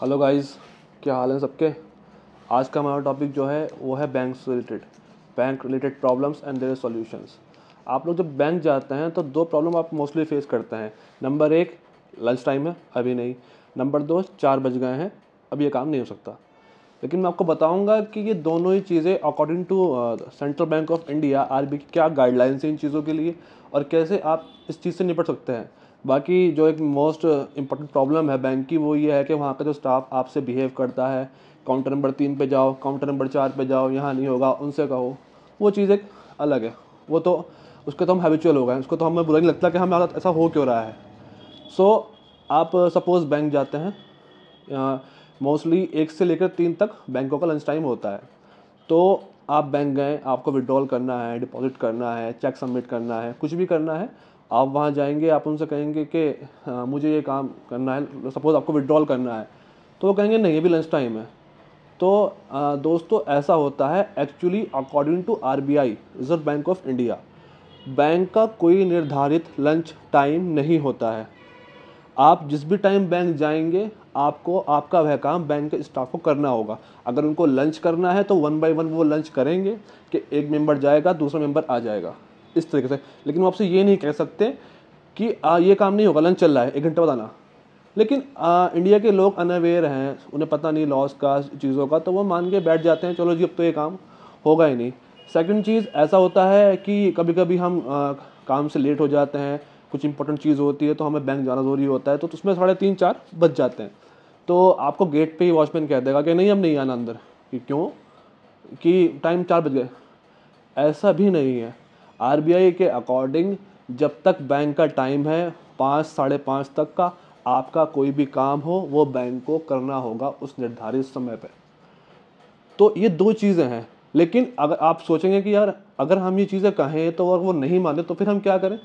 hello guys क्या हाल है सबके आज का हमारा टॉपिक जो है वो है बैंक से related bank related problems and their solutions आप लोग जब बैंक जाते हैं तो दो प्रॉब्लम आप मोस्टली फेस करते हैं नंबर एक लंच टाइम है अभी नहीं नंबर दो चार बज गए हैं अब ये काम नहीं हो सकता लेकिन मैं आपको बताऊंगा कि ये दोनों ही चीज़ें according to central bank of India R की क्या गाइडलाइंस हैं इन चीज़ों के लिए और कैसे आप इस चीज़ से निपट सकते हैं बाकी जो एक मोस्ट इंपॉर्टेंट प्रॉब्लम है बैंक की वो ये है कि वहाँ का जो स्टाफ आपसे बिहेव करता है काउंटर नंबर तीन पे जाओ काउंटर नंबर चार पे जाओ यहाँ नहीं होगा उनसे कहो वो चीज़ एक अलग है वो तो उसके तो हम हैबिचुअल हो गए उसको तो हमें बुरा नहीं लगता कि हमें ऐसा हो क्यों रहा है सो so, आप सपोज़ uh, बैंक जाते हैं मोस्टली एक से लेकर तीन तक बैंकों का लंच टाइम होता है तो आप बैंक गए आपको विड्रॉल करना है डिपॉजिट करना है चेक सबमिट करना है कुछ भी करना है आप वहाँ जाएंगे आप उनसे कहेंगे कि मुझे ये काम करना है सपोज़ आपको विड्रॉल करना है तो वो कहेंगे नहीं ये भी लंच टाइम है तो दोस्तों ऐसा होता है actually according to R B I reserve bank of India bank का कोई निर्धारित लंच टाइम नहीं होता है आप जिस भी टाइम बैंक जाएंगे आपको आपका वह काम बैंक के स्टाफ को करना होगा अगर उनको लंच करना है तो वन बाय वन वो लंच करेंगे कि एक मेंबर जाएगा दूसरा मेंबर आ जाएगा इस तरीके से लेकिन वो आपसे ये नहीं कह सकते कि आ, ये काम नहीं होगा लंच चल रहा है एक घंटे बाद आना लेकिन आ, इंडिया के लोग अनअवेयर हैं उन्हें पता नहीं लॉस का चीज़ों का तो वो मान के बैठ जाते हैं चलो जी अब तो ये काम होगा ही नहीं सेकंड चीज़ ऐसा होता है कि कभी कभी हम आ, काम से लेट हो जाते हैं कुछ इंपॉर्टेंट चीज़ होती है तो हमें बैंक जाना ज़रूरी होता है तो उसमें साढ़े तीन चार बच जाते हैं तो आपको गेट पे ही वॉचमैन कह देगा कि नहीं हम नहीं आना अंदर कि क्यों कि टाइम चार बज गए ऐसा भी नहीं है आर के अकॉर्डिंग जब तक बैंक का टाइम है पाँच साढ़े पाँच तक का आपका कोई भी काम हो वो बैंक को करना होगा उस निर्धारित समय पर तो ये दो चीज़ें हैं लेकिन अगर आप सोचेंगे कि यार अगर हम ये चीज़ें कहें तो और वो नहीं माने तो फिर हम क्या करें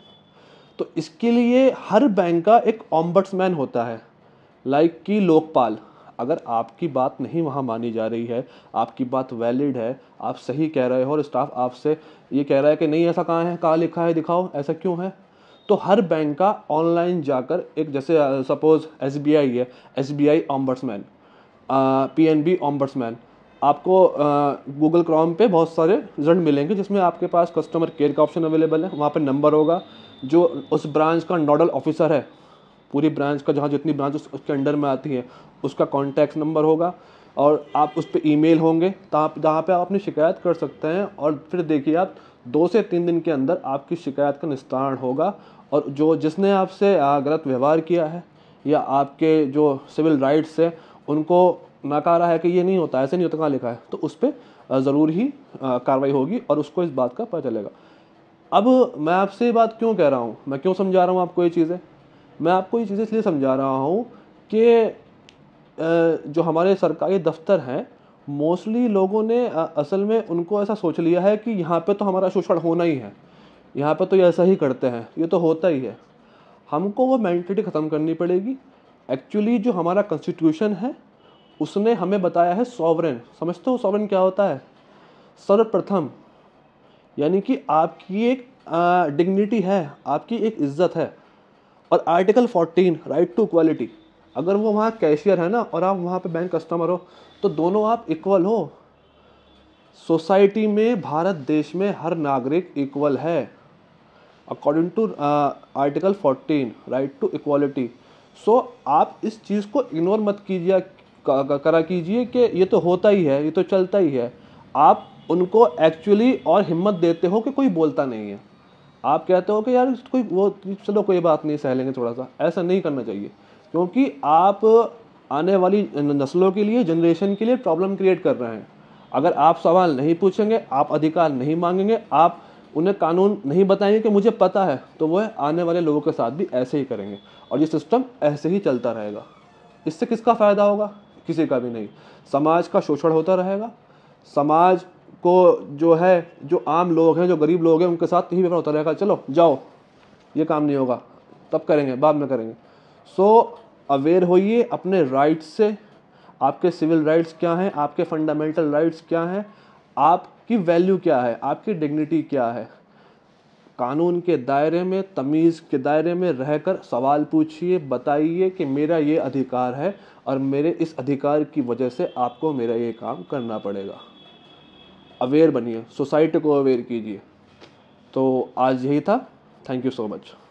तो इसके लिए हर बैंक का एक ऑम्बट्समैन होता है लाइक कि लोकपाल अगर आपकी बात नहीं वहाँ मानी जा रही है आपकी बात वैलिड है आप सही कह रहे हो और स्टाफ आपसे ये कह रहा है कि नहीं ऐसा कहाँ है कहाँ लिखा है दिखाओ ऐसा क्यों है तो हर बैंक का ऑनलाइन जाकर एक जैसे सपोज एस है S B I ombudsman P N B ombudsman आपको गूगल क्रॉम पे बहुत सारे रिजल्ट मिलेंगे जिसमें आपके पास कस्टमर केयर का ऑप्शन अवेलेबल है वहाँ पे नंबर होगा जो उस ब्रांच का नोडल ऑफिसर है पूरी ब्रांच का जहाँ जितनी ब्रांच उसके अंडर में आती है उसका कॉन्टैक्ट नंबर होगा और आप उस पर मेल होंगे तहाँ तो जहाँ पर आप अपनी शिकायत कर सकते हैं और फिर देखिए आप दो से तीन दिन के अंदर आपकी शिकायत का निस्तारण होगा और जो जिसने आपसे गलत व्यवहार किया है या आपके जो सिविल राइट्स है उनको नकारा है कि ये नहीं होता ऐसे नहीं होता कहाँ लिखा है तो उस पर ज़रूर ही कार्रवाई होगी और उसको इस बात का पता चलेगा अब मैं आपसे ये बात क्यों कह रहा हूँ मैं क्यों समझा रहा हूँ आपको ये चीज़ें मैं आपको ये चीज़ें इसलिए समझा रहा हूँ कि जो हमारे सरकारी दफ्तर हैं मोस्टली लोगों ने असल में उनको ऐसा सोच लिया है कि यहाँ पे तो हमारा शोषण होना ही है यहाँ पे तो ये ऐसा ही करते हैं ये तो होता ही है हमको वो मैंटलिटी ख़त्म करनी पड़ेगी एक्चुअली जो हमारा कॉन्स्टिट्यूशन है उसने हमें बताया है सॉवरन समझते हो सॉवरन क्या होता है सर्वप्रथम यानी कि आपकी एक डिग्निटी है आपकी एक इज्जत है और आर्टिकल 14 राइट टू इक्वालिटी अगर वो वहाँ कैशियर है ना और आप वहाँ पे बैंक कस्टमर हो तो दोनों आप इक्वल हो सोसाइटी में भारत देश में हर नागरिक इक्वल है according to article 14 right to equality so आप इस चीज़ को इग्नोर मत कीजिए करा कीजिए कि ये तो होता ही है ये तो चलता ही है आप उनको एक्चुअली और हिम्मत देते हो कि कोई बोलता नहीं है आप कहते हो कि यार कोई वो चलो कोई बात नहीं सह लेंगे थोड़ा सा ऐसा नहीं करना चाहिए क्योंकि आप आने वाली नस्लों के लिए जनरेशन के लिए प्रॉब्लम क्रिएट कर रहे हैं अगर आप सवाल नहीं पूछेंगे आप अधिकार नहीं मांगेंगे आप उन्हें कानून नहीं बताएंगे कि मुझे पता है तो वह आने वाले लोगों के साथ भी ऐसे ही करेंगे और ये सिस्टम ऐसे ही चलता रहेगा इससे किसका फ़ायदा होगा किसी का भी नहीं समाज का शोषण होता रहेगा समाज को जो है जो आम लोग हैं जो गरीब लोग हैं उनके साथ ही व्यवहार होता रहेगा चलो जाओ ये काम नहीं होगा तब करेंगे बाद में करेंगे सो अवेयर होइए अपने राइट्स से आपके सिविल राइट्स क्या हैं आपके फंडामेंटल राइट्स क्या हैं आपकी वैल्यू क्या है आपकी डिग्निटी क्या है कानून के दायरे में तमीज़ के दायरे में रहकर सवाल पूछिए बताइए कि मेरा ये अधिकार है और मेरे इस अधिकार की वजह से आपको मेरा ये काम करना पड़ेगा अवेयर बनिए सोसाइटी को अवेयर कीजिए तो आज यही था थैंक यू सो मच